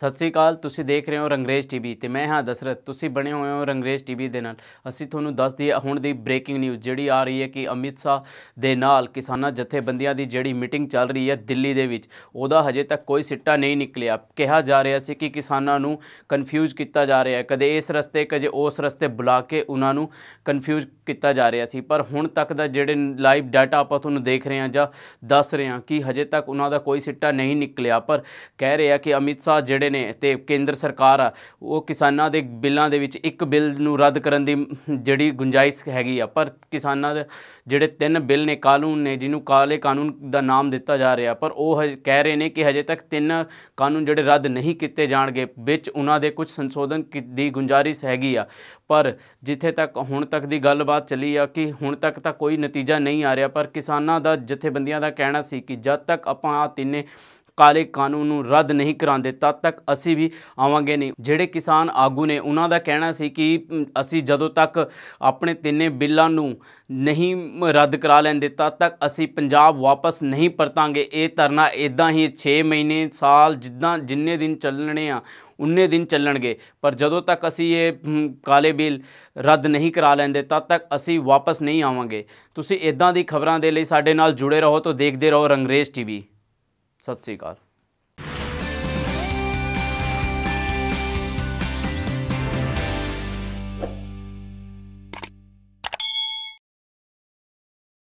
ਸਤਿ ਸ੍ਰੀ ਅਕਾਲ ਤੁਸੀਂ ਦੇਖ ਰਹੇ ਹੋ ਰੰਗਰੇਜ਼ ਟੀਵੀ ਤੇ ਮੈਂ ਹਾਂ ਦਸਰਤ ਤੁਸੀਂ ਬਣੇ ਹੋਏ ਹੋ ਰੰਗਰੇਜ਼ ਟੀਵੀ ਦੇ ਨਾਲ ਅਸੀਂ ਤੁਹਾਨੂੰ ਦੱਸ ਦਈਏ ਹੁਣ ਦੀ ਬ੍ਰੇਕਿੰਗ ਨਿਊਜ਼ ਜਿਹੜੀ ਆ ਰਹੀ ਹੈ ਕਿ ਅਮਿਤ ਸ਼ਾਹ ਦੇ ਨਾਲ ਕਿਸਾਨਾਂ ਜਥੇਬੰਦੀਆਂ ਦੀ ਜਿਹੜੀ ਮੀਟਿੰਗ ਚੱਲ ਰਹੀ ਹੈ ਦਿੱਲੀ ਦੇ ਵਿੱਚ ਉਹਦਾ ਹਜੇ ਤੱਕ ਕੋਈ ਸਿੱਟਾ ਨਹੀਂ ਨਿਕਲਿਆ ਕਿਹਾ ਜਾ ਰਿਹਾ ਸੀ ਕਿ ਕਿਸਾਨਾਂ ਨੂੰ ਕਨਫਿਊਜ਼ ਕੀਤਾ ਜਾ ਰਿਹਾ ਹੈ ਕਦੇ ਇਸ ਰਸਤੇ ਕਦੇ ਉਸ ਰਸਤੇ ਬੁਲਾ ਕੇ ਉਹਨਾਂ ਨੂੰ ਕਨਫਿਊਜ਼ ਕੀਤਾ ਜਾ ਰਿਹਾ ਸੀ ਪਰ ਹੁਣ ਤੱਕ ਦਾ ਜਿਹੜੇ ਲਾਈਵ ਡਾਟਾ ਆਪਾਂ ਤੁਹਾਨੂੰ ਦੇਖ ਰਹੇ ਹਾਂ ਜਾਂ ਦੱਸ ਰਹੇ ਹਾਂ ਕਿ ਹਜੇ ਤੱਕ ਉਹਨਾਂ ਦਾ ਕੋਈ ਸਿੱਟਾ ਨਹੀਂ ਨਿਕਲਿਆ ਪਰ ਕਹਿ ਰਿਹਾ ਕਿ ਅਮਿਤ ਸ਼ਾਹ ਜਿਹੜੇ ਜਿਹੜੇ ਨੇ ਤੇ ਕੇਂਦਰ ਸਰਕਾਰ ਉਹ ਕਿਸਾਨਾਂ ਦੇ ਬਿੱਲਾਂ ਦੇ ਵਿੱਚ ਇੱਕ ਬਿੱਲ ਨੂੰ ਰੱਦ ਕਰਨ ਦੀ ਜਿਹੜੀ ਗੁੰਜਾਇਸ਼ ਹੈਗੀ ਆ ਪਰ ਕਿਸਾਨਾਂ ਦੇ ਜਿਹੜੇ ਤਿੰਨ ਬਿੱਲ ਨੇ ਕਾਨੂੰਨ ਨੇ ਜਿਹਨੂੰ ਕਾਲੇ ਕਾਨੂੰਨ ਦਾ ਨਾਮ ਦਿੱਤਾ ਜਾ ਰਿਹਾ ਪਰ ਉਹ ਕਹਿ ਰਹੇ ਨੇ ਕਿ ਹਜੇ ਤੱਕ ਤਿੰਨ ਕਾਨੂੰਨ ਜਿਹੜੇ ਰੱਦ ਨਹੀਂ ਕੀਤੇ ਜਾਣਗੇ ਵਿੱਚ ਉਹਨਾਂ ਦੇ ਕੁਝ ਸੰਸ਼ੋਧਨ ਦੀ ਗੁੰਜਾਇਸ਼ ਹੈਗੀ ਆ ਪਰ ਜਿੱਥੇ ਤੱਕ ਹੁਣ ਤੱਕ ਦੀ ਗੱਲਬਾਤ ਚੱਲੀ ਆ ਕਿ ਹੁਣ ਤੱਕ ਤਾਂ ਕੋਈ ਨਤੀਜਾ ਨਹੀਂ ਆ ਰਿਹਾ ਪਰ ਕਿਸਾਨਾਂ ਦਾ ਜਥੇਬੰਦੀਆਂ ਦਾ ਕਹਿਣਾ ਸੀ ਕਿ ਜਦ ਤੱਕ ਆਪਾਂ ਆ ਤਿੰਨੇ ਕਾਲੇ ਕਾਨੂੰਨ ਨੂੰ ਰੱਦ ਨਹੀਂ ਕਰਾਂਦੇ ਤਦ ਤੱਕ ਅਸੀਂ ਵੀ ਆਵਾਂਗੇ ਨਹੀਂ ਜਿਹੜੇ ਕਿਸਾਨ ਆਗੂ ਨੇ ਉਹਨਾਂ ਦਾ ਕਹਿਣਾ ਸੀ ਕਿ ਅਸੀਂ ਜਦੋਂ ਤੱਕ ਆਪਣੇ ਤਿੰਨੇ ਬਿੱਲਾਂ ਨੂੰ ਨਹੀਂ ਰੱਦ ਕਰਾ ਲੈਂਦੇ ਤਦ ਤੱਕ ਅਸੀਂ ਪੰਜਾਬ ਵਾਪਸ ਨਹੀਂ ਪਰਤਾਂਗੇ ਇਹ ਧਰਨਾ ਇਦਾਂ ਹੀ 6 ਮਹੀਨੇ ਸਾਲ ਜਿੱਦਾਂ ਜਿੰਨੇ ਦਿਨ ਚੱਲਣੇ ਆ ਉਨੇ ਦਿਨ ਚੱਲਣਗੇ ਪਰ ਜਦੋਂ ਤੱਕ ਅਸੀਂ ਇਹ ਕਾਲੇ ਬਿੱਲ ਰੱਦ ਨਹੀਂ ਕਰਾ ਲੈਂਦੇ ਤਦ ਤੱਕ ਅਸੀਂ ਵਾਪਸ ਨਹੀਂ ਆਵਾਂਗੇ ਤੁਸੀਂ ਇਦਾਂ ਦੀ ਖਬਰਾਂ ਦੇ ਲਈ ਸਾਡੇ ਨਾਲ ਜੁੜੇ ਰਹੋ ਤਾਂ ਦੇਖਦੇ ਰਹੋ ਰੰਗਰੇਜ਼ ਟੀਵੀ ਸਤਿ ਸ੍ਰੀ ਅਕਾਲ